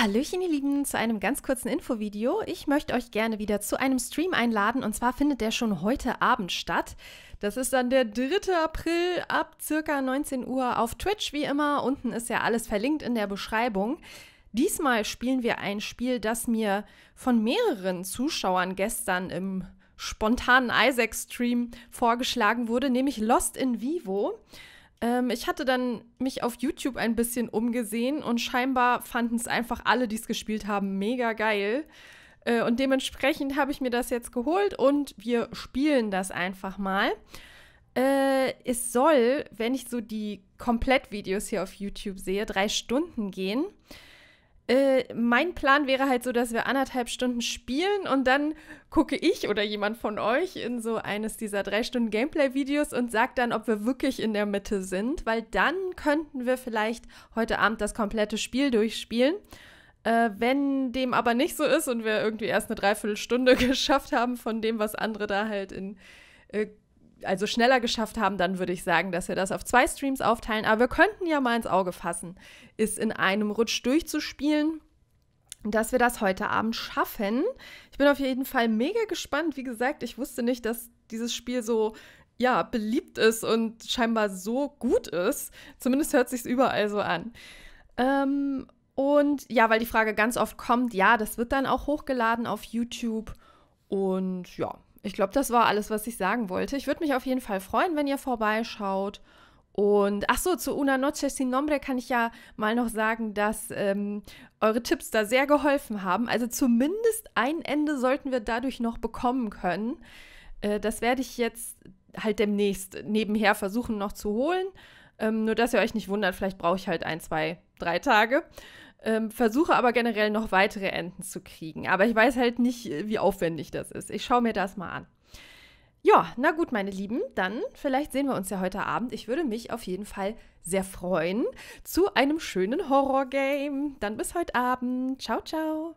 Hallöchen, ihr Lieben, zu einem ganz kurzen Infovideo. Ich möchte euch gerne wieder zu einem Stream einladen und zwar findet der schon heute Abend statt. Das ist dann der 3. April ab circa 19 Uhr auf Twitch, wie immer. Unten ist ja alles verlinkt in der Beschreibung. Diesmal spielen wir ein Spiel, das mir von mehreren Zuschauern gestern im spontanen Isaac-Stream vorgeschlagen wurde, nämlich Lost in Vivo. Ähm, ich hatte dann mich auf YouTube ein bisschen umgesehen und scheinbar fanden es einfach alle, die es gespielt haben, mega geil. Äh, und dementsprechend habe ich mir das jetzt geholt und wir spielen das einfach mal. Äh, es soll, wenn ich so die Komplettvideos hier auf YouTube sehe, drei Stunden gehen. Äh, mein Plan wäre halt so, dass wir anderthalb Stunden spielen und dann gucke ich oder jemand von euch in so eines dieser drei Stunden Gameplay-Videos und sagt dann, ob wir wirklich in der Mitte sind, weil dann könnten wir vielleicht heute Abend das komplette Spiel durchspielen. Äh, wenn dem aber nicht so ist und wir irgendwie erst eine Dreiviertelstunde geschafft haben von dem, was andere da halt in äh, also schneller geschafft haben, dann würde ich sagen, dass wir das auf zwei Streams aufteilen. Aber wir könnten ja mal ins Auge fassen, ist in einem Rutsch durchzuspielen dass wir das heute Abend schaffen. Ich bin auf jeden Fall mega gespannt. Wie gesagt, ich wusste nicht, dass dieses Spiel so ja, beliebt ist und scheinbar so gut ist. Zumindest hört sich überall so an. Ähm, und ja, weil die Frage ganz oft kommt, ja, das wird dann auch hochgeladen auf YouTube. Und ja, ich glaube, das war alles, was ich sagen wollte. Ich würde mich auf jeden Fall freuen, wenn ihr vorbeischaut. Und ach so, zu Una Noche Sin Nombre kann ich ja mal noch sagen, dass ähm, eure Tipps da sehr geholfen haben. Also zumindest ein Ende sollten wir dadurch noch bekommen können. Äh, das werde ich jetzt halt demnächst nebenher versuchen noch zu holen. Ähm, nur dass ihr euch nicht wundert, vielleicht brauche ich halt ein, zwei, drei Tage. Ähm, versuche aber generell noch weitere Enten zu kriegen. Aber ich weiß halt nicht, äh, wie aufwendig das ist. Ich schaue mir das mal an. Ja, na gut, meine Lieben, dann vielleicht sehen wir uns ja heute Abend. Ich würde mich auf jeden Fall sehr freuen zu einem schönen Horror-Game. Dann bis heute Abend. Ciao, ciao.